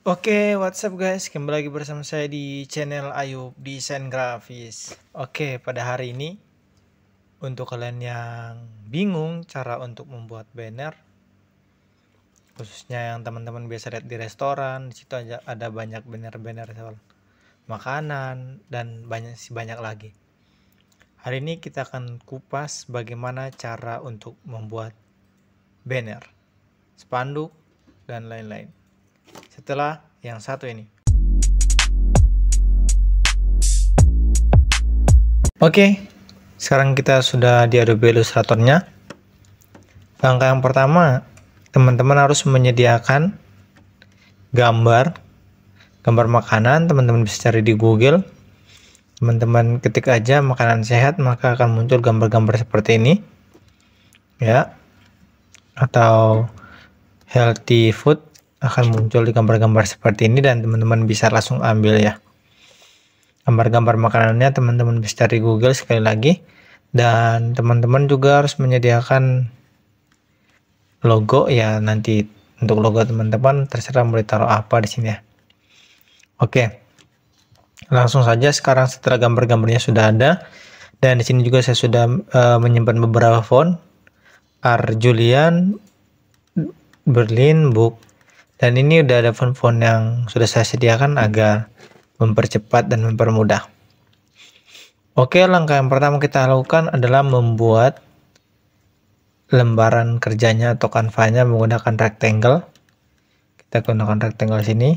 Oke, okay, what's up guys? Kembali lagi bersama saya di channel Ayub Desain Grafis. Oke, okay, pada hari ini untuk kalian yang bingung cara untuk membuat banner khususnya yang teman-teman biasa lihat di restoran, di situ aja ada banyak banner-banner soal makanan dan banyak banyak lagi. Hari ini kita akan kupas bagaimana cara untuk membuat banner, spanduk dan lain-lain setelah yang satu ini. Oke, sekarang kita sudah di Adobe Illustrator-nya. Langkah yang pertama, teman-teman harus menyediakan gambar gambar makanan, teman-teman bisa cari di Google. Teman-teman ketik aja makanan sehat, maka akan muncul gambar-gambar seperti ini. Ya. Atau healthy food akan muncul di gambar-gambar seperti ini dan teman-teman bisa langsung ambil ya gambar-gambar makanannya teman-teman bisa cari Google sekali lagi dan teman-teman juga harus menyediakan logo ya nanti untuk logo teman-teman terserah mau ditaruh apa di sini ya oke langsung saja sekarang setelah gambar-gambarnya sudah ada dan di sini juga saya sudah uh, menyimpan beberapa font R Berlin Book dan ini udah ada font-font yang sudah saya sediakan agar mempercepat dan mempermudah. Oke, langkah yang pertama kita lakukan adalah membuat lembaran kerjanya atau kanvanya menggunakan rectangle. Kita gunakan rectangle sini.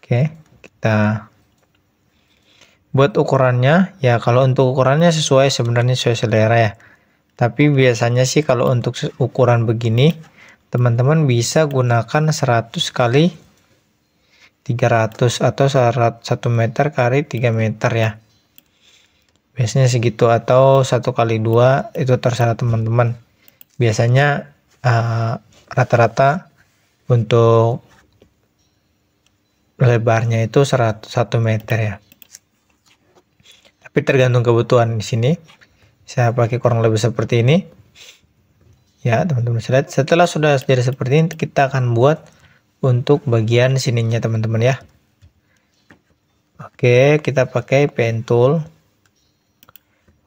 Oke, kita buat ukurannya ya kalau untuk ukurannya sesuai sebenarnya sesuai selera ya tapi biasanya sih kalau untuk ukuran begini teman-teman bisa gunakan 100 kali 300 atau 1 meter kali 3 meter ya biasanya segitu atau satu kali dua itu terserah teman-teman biasanya eh, rata-rata uh, untuk lebarnya itu 101 meter ya tapi tergantung kebutuhan di sini saya pakai kurang lebih seperti ini ya teman-teman setelah sudah jadi seperti ini kita akan buat untuk bagian sininya teman-teman ya oke kita pakai pen tool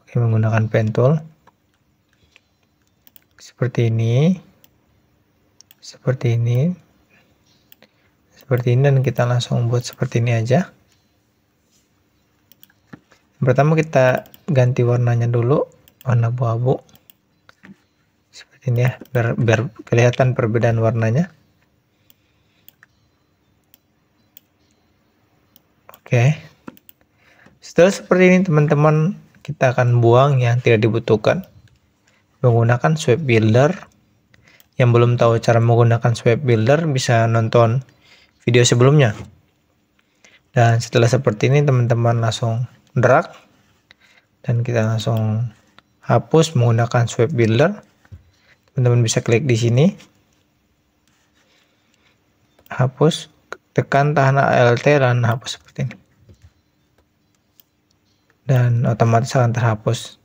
oke menggunakan pen tool seperti ini seperti ini seperti ini dan kita langsung buat seperti ini aja pertama kita ganti warnanya dulu warna abu-abu ini ya biar, biar kelihatan perbedaan warnanya oke setelah seperti ini teman-teman kita akan buang yang tidak dibutuhkan menggunakan swipe builder yang belum tahu cara menggunakan swipe builder bisa nonton video sebelumnya dan setelah seperti ini teman-teman langsung drag dan kita langsung hapus menggunakan swipe builder teman-teman bisa klik di sini hapus tekan tahan alt dan hapus seperti ini dan otomatis akan terhapus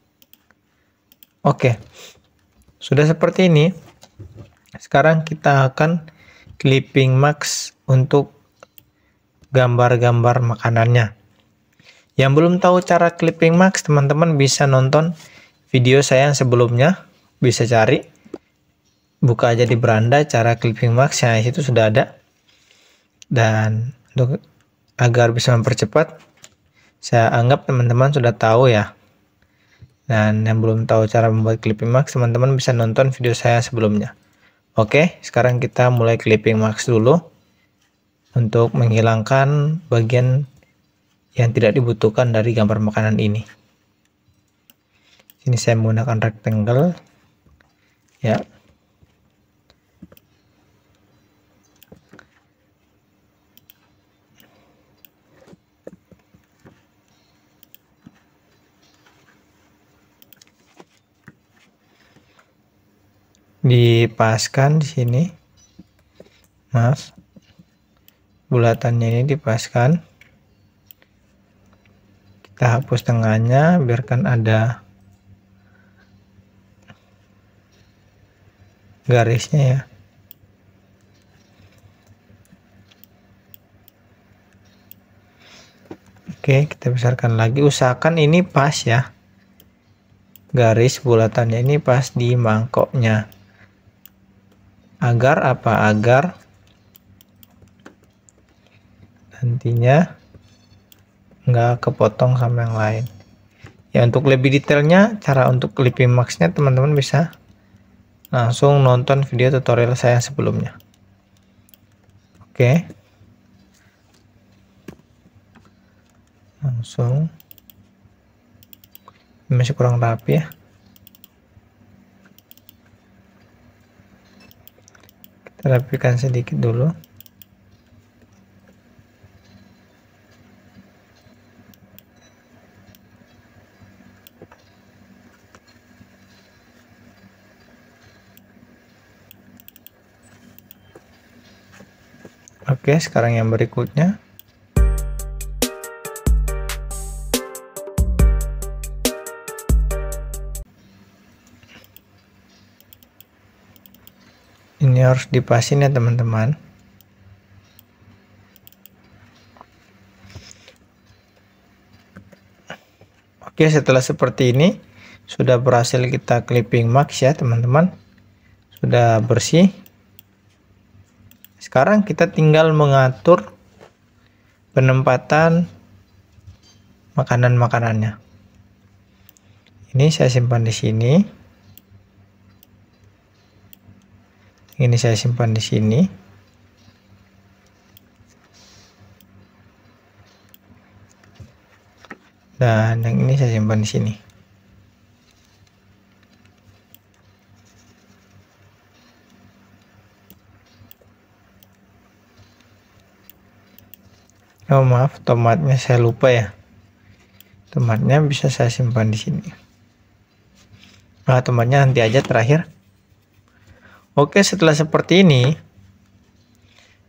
oke sudah seperti ini sekarang kita akan clipping max untuk gambar-gambar makanannya yang belum tahu cara clipping max teman-teman bisa nonton video saya yang sebelumnya bisa cari buka aja di beranda cara clipping yang itu sudah ada dan untuk agar bisa mempercepat saya anggap teman-teman sudah tahu ya dan yang belum tahu cara membuat clipping max teman-teman bisa nonton video saya sebelumnya oke sekarang kita mulai clipping max dulu untuk menghilangkan bagian yang tidak dibutuhkan dari gambar makanan ini ini saya menggunakan rectangle ya dipaskan di sini mas. bulatannya ini dipaskan kita hapus tengahnya biarkan ada garisnya ya Oke kita besarkan lagi usahakan ini pas ya garis bulatannya ini pas di mangkoknya agar apa agar nantinya nggak kepotong sama yang lain ya untuk lebih detailnya cara untuk clipping maxnya teman-teman bisa langsung nonton video tutorial saya sebelumnya oke langsung masih kurang rapi ya kita rapikan sedikit dulu Oke, sekarang yang berikutnya. harus dipasin ya teman-teman oke setelah seperti ini sudah berhasil kita clipping max ya teman-teman sudah bersih sekarang kita tinggal mengatur penempatan makanan-makanannya ini saya simpan di sini ini saya simpan di sini dan yang ini saya simpan di sini oh maaf tomatnya saya lupa ya tomatnya bisa saya simpan di sini nah tomatnya nanti aja terakhir Oke, setelah seperti ini,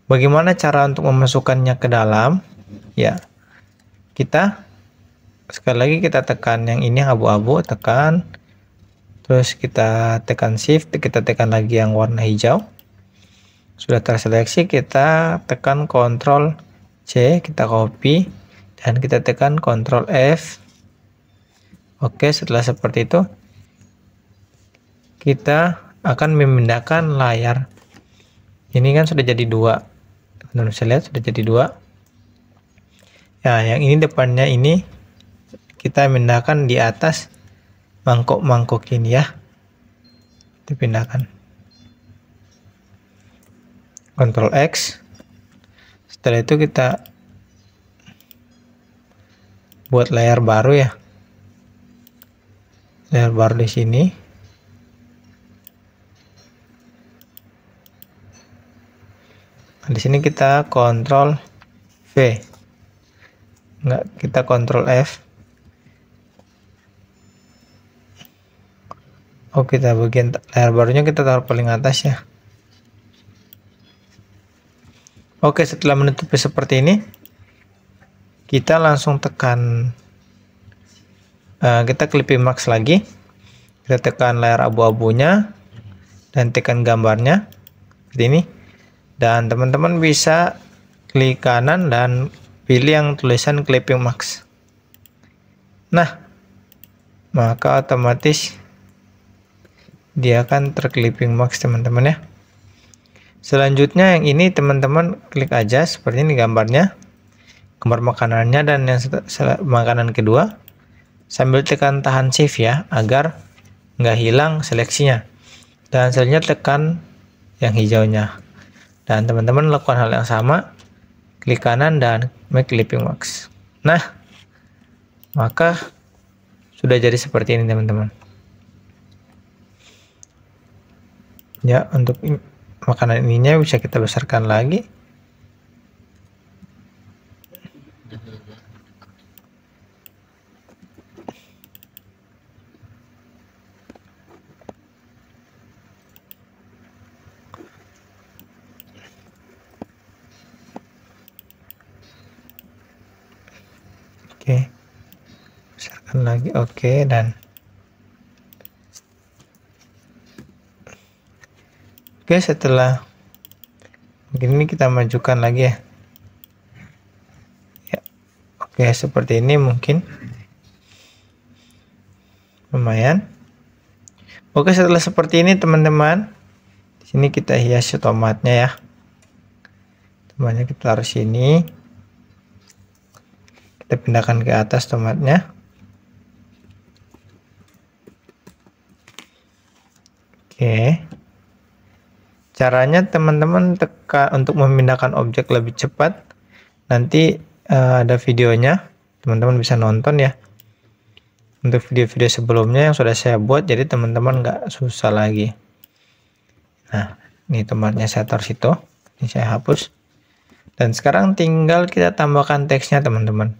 bagaimana cara untuk memasukkannya ke dalam? Ya, kita sekali lagi kita tekan yang ini abu-abu, tekan, terus kita tekan shift, kita tekan lagi yang warna hijau. Sudah terseleksi, kita tekan Ctrl C, kita copy, dan kita tekan Ctrl F. Oke, setelah seperti itu, kita akan memindahkan layar ini kan sudah jadi dua teman teman bisa lihat sudah jadi dua ya yang ini depannya ini kita pindahkan di atas mangkok-mangkok ini ya Dipindahkan. pindahkan Ctrl X setelah itu kita buat layar baru ya layar baru di sini di sini kita kontrol V enggak kita kontrol F oh kita bagian layar barunya kita taruh paling atas ya oke setelah menutupi seperti ini kita langsung tekan uh, kita klik max lagi kita tekan layar abu-abunya dan tekan gambarnya seperti ini dan teman-teman bisa klik kanan dan pilih yang tulisan clipping max nah maka otomatis dia akan terclipping max teman-teman ya selanjutnya yang ini teman-teman klik aja seperti ini gambarnya gambar makanannya dan yang makanan kedua sambil tekan tahan shift ya agar nggak hilang seleksinya dan selanjutnya tekan yang hijaunya dan teman-teman lakukan hal yang sama klik kanan dan make clipping wax nah maka sudah jadi seperti ini teman-teman ya untuk makanan ininya bisa kita besarkan lagi lagi oke okay, dan oke okay, setelah begini kita majukan lagi ya ya oke okay, seperti ini mungkin lumayan oke okay, setelah seperti ini teman-teman di sini kita hias tomatnya ya tomatnya kita taruh sini kita pindahkan ke atas tomatnya Oke. Caranya teman-teman tekan untuk memindahkan objek lebih cepat. Nanti uh, ada videonya, teman-teman bisa nonton ya. Untuk video-video sebelumnya yang sudah saya buat, jadi teman-teman nggak susah lagi. Nah, ini tempatnya saya taruh situ. Ini saya hapus. Dan sekarang tinggal kita tambahkan teksnya teman-teman.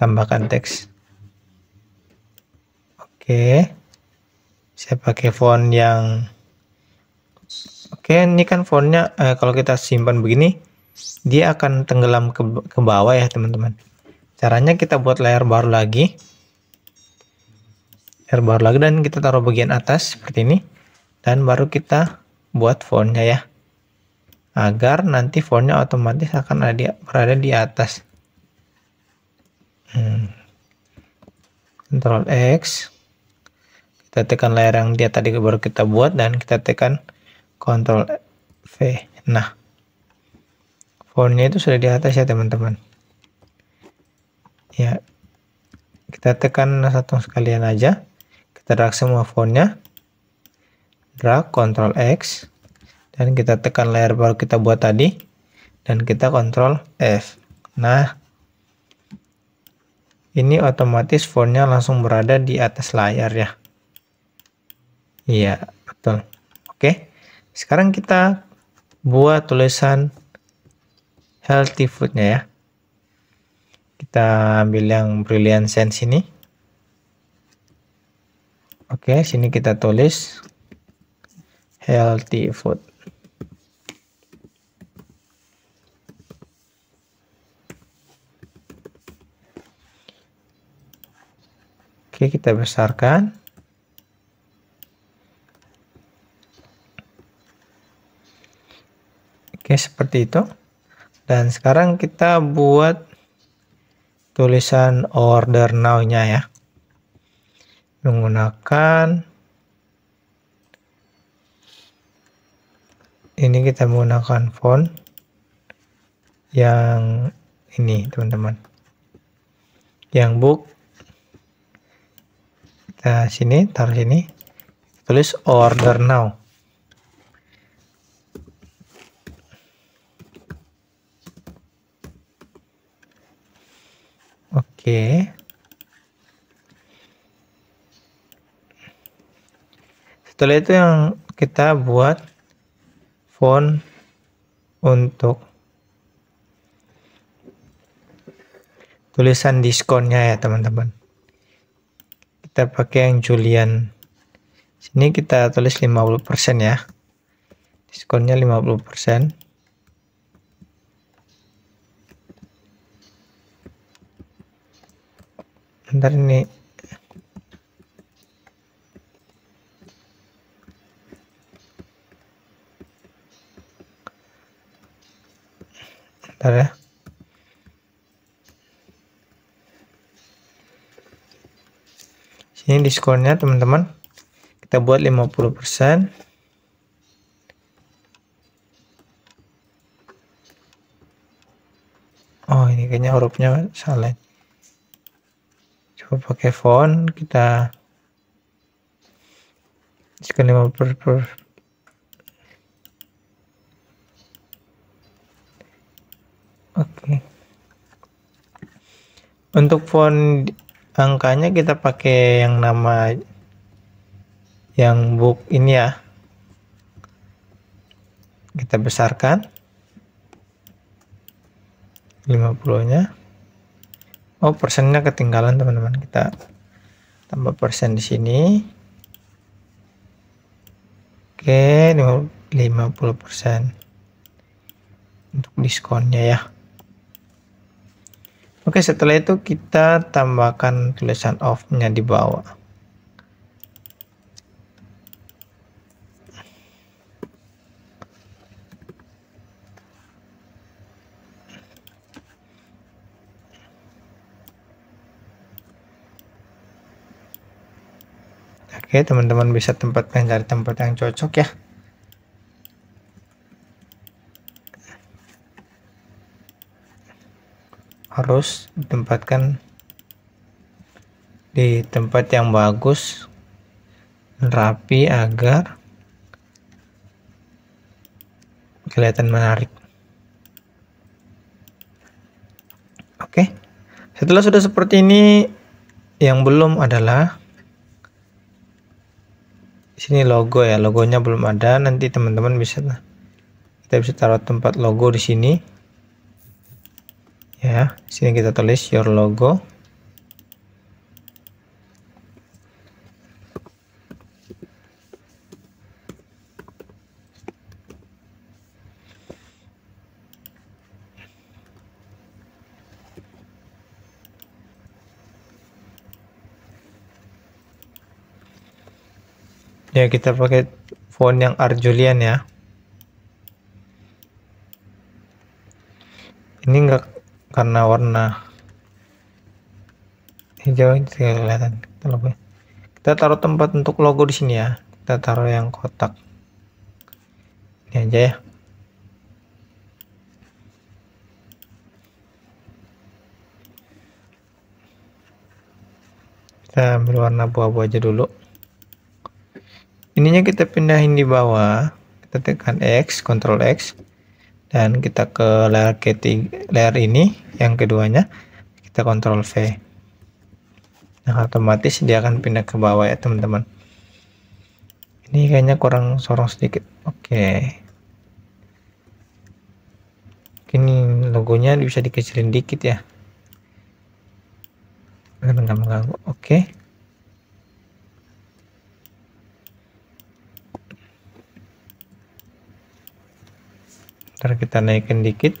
Tambahkan teks. Oke. Okay saya pakai font yang oke ini kan fontnya eh, kalau kita simpan begini dia akan tenggelam ke, ke bawah ya teman-teman caranya kita buat layar baru lagi layar baru lagi dan kita taruh bagian atas seperti ini dan baru kita buat fontnya ya agar nanti fontnya otomatis akan ada di, berada di atas. Hmm. Ctrl X kita tekan layar yang dia tadi baru kita buat dan kita tekan Ctrl V nah fontnya itu sudah di atas ya teman-teman ya kita tekan satu sekalian aja kita drag semua fontnya drag Ctrl X dan kita tekan layar baru kita buat tadi dan kita Ctrl F nah ini otomatis fontnya langsung berada di atas layar ya Iya, betul. Oke. Sekarang kita buat tulisan healthy foodnya ya. Kita ambil yang brilliant sense ini. Oke, sini kita tulis healthy food. Oke, kita besarkan. Oke, seperti itu. Dan sekarang kita buat tulisan order now-nya ya. Menggunakan ini kita menggunakan font yang ini, teman-teman. Yang book kita sini, taruh sini. Tulis order now. Oke. Setelah itu yang kita buat font untuk tulisan diskonnya ya teman-teman. Kita pakai yang Julian. Sini kita tulis 50% ya. Diskonnya 50%. ntar ini ntar ya sini diskonnya teman-teman kita buat 50% oh ini kayaknya hurufnya salah coba pakai font kita sekali 5 per, per oke okay. untuk font angkanya kita pakai yang nama yang book ini ya kita besarkan 50 nya oh persennya ketinggalan teman-teman kita tambah persen di sini oke 50 persen untuk diskonnya ya oke setelah itu kita tambahkan tulisan off nya di bawah Oke, teman-teman bisa tempatkan cari tempat yang cocok ya. Harus ditempatkan di tempat yang bagus, rapi agar kelihatan menarik. Oke, setelah sudah seperti ini, yang belum adalah sini logo ya logonya belum ada nanti teman-teman bisa kita bisa taruh tempat logo di sini ya sini kita tulis your logo ya kita pakai font yang Arjulian ya ini enggak karena warna hijau tidak kelihatan kita ya. kita taruh tempat untuk logo di sini ya kita taruh yang kotak ini aja ya kita ambil warna buah-buah aja dulu ininya kita pindahin di bawah kita tekan X Ctrl X dan kita ke layer ketiga layer ini yang keduanya kita Ctrl V nah otomatis dia akan pindah ke bawah ya teman-teman ini kayaknya kurang sorong sedikit oke okay. ini logonya bisa dikecilin dikit ya oke okay. kita naikkan dikit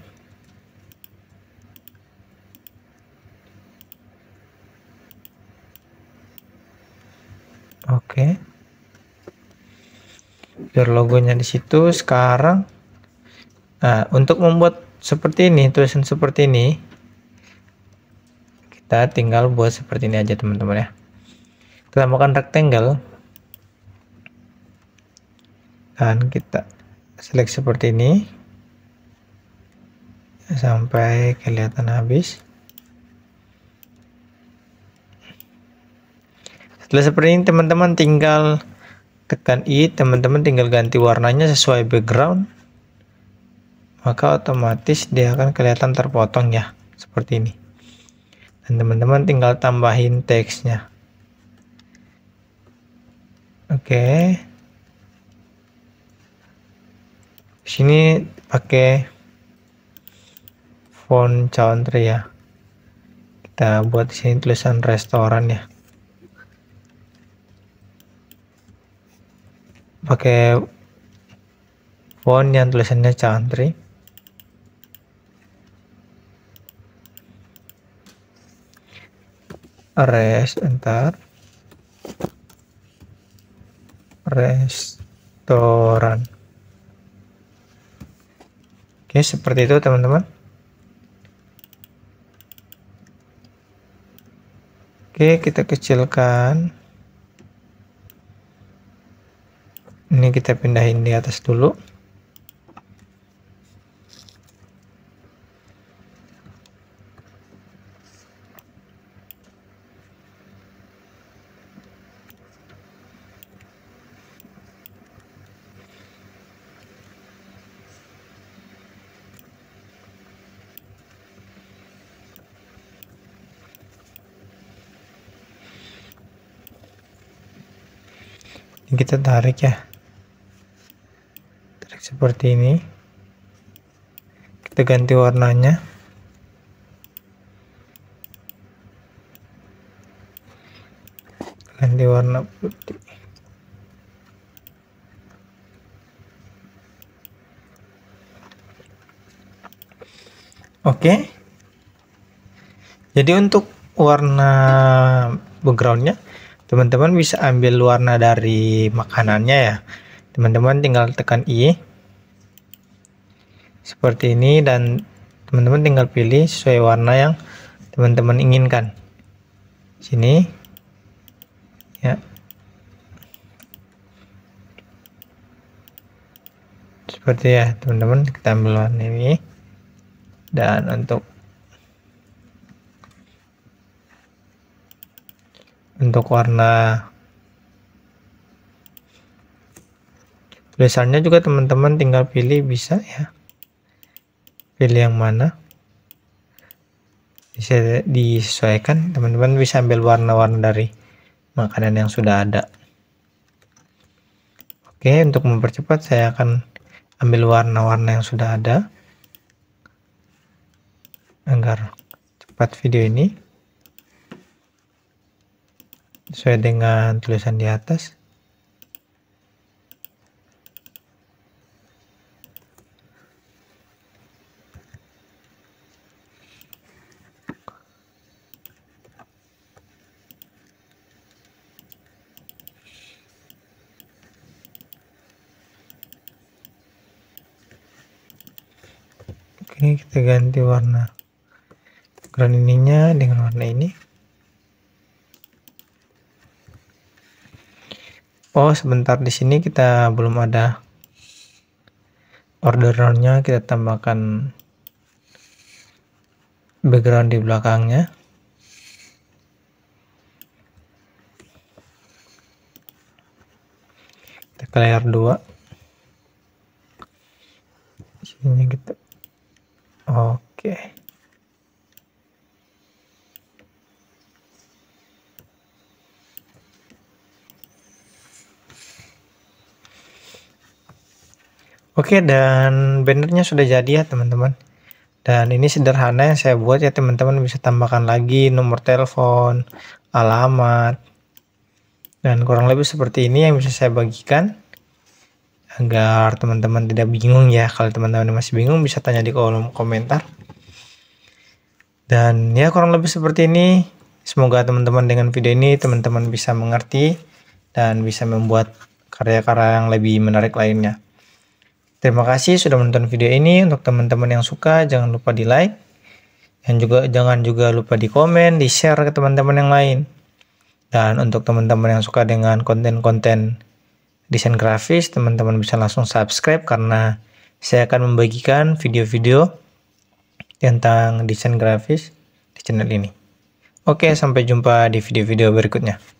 oke biar logonya di situ sekarang nah untuk membuat seperti ini tulisan seperti ini kita tinggal buat seperti ini aja teman-teman ya kita tambahkan rectangle dan kita select seperti ini sampai kelihatan habis setelah seperti ini teman-teman tinggal tekan i teman-teman tinggal ganti warnanya sesuai background maka otomatis dia akan kelihatan terpotong ya seperti ini dan teman-teman tinggal tambahin teksnya oke okay. sini pakai font country ya kita buat di sini tulisan restoran ya pakai font yang tulisannya country Rest, entar restoran oke seperti itu teman-teman Oke, kita kecilkan. Ini kita pindahin di atas dulu. ini kita tarik ya tarik seperti ini kita ganti warnanya ganti warna putih Oke. Okay. Jadi untuk warna backgroundnya teman-teman bisa ambil warna dari makanannya ya teman-teman tinggal tekan I seperti ini dan teman-teman tinggal pilih sesuai warna yang teman-teman inginkan sini ya seperti ya teman-teman kita ambil warna ini dan untuk untuk warna tulisannya juga teman-teman tinggal pilih bisa ya pilih yang mana bisa disesuaikan teman-teman bisa ambil warna-warna dari makanan yang sudah ada oke untuk mempercepat saya akan ambil warna-warna yang sudah ada agar cepat video ini sesuai dengan tulisan di atas Oke, kita ganti warna ground ininya dengan warna ini. oh sebentar di sini kita belum ada orderannya kita tambahkan background di belakangnya kita ke layer 2 sini kita oke okay. Oke dan bannernya sudah jadi ya teman-teman. Dan ini sederhana yang saya buat ya teman-teman bisa tambahkan lagi nomor telepon, alamat. Dan kurang lebih seperti ini yang bisa saya bagikan agar teman-teman tidak bingung ya. Kalau teman-teman masih bingung bisa tanya di kolom komentar. Dan ya kurang lebih seperti ini. Semoga teman-teman dengan video ini teman-teman bisa mengerti dan bisa membuat karya-karya yang lebih menarik lainnya. Terima kasih sudah menonton video ini. Untuk teman-teman yang suka, jangan lupa di like. Dan juga jangan juga lupa di komen, di share ke teman-teman yang lain. Dan untuk teman-teman yang suka dengan konten-konten desain grafis, teman-teman bisa langsung subscribe karena saya akan membagikan video-video tentang desain grafis di channel ini. Oke, sampai jumpa di video-video berikutnya.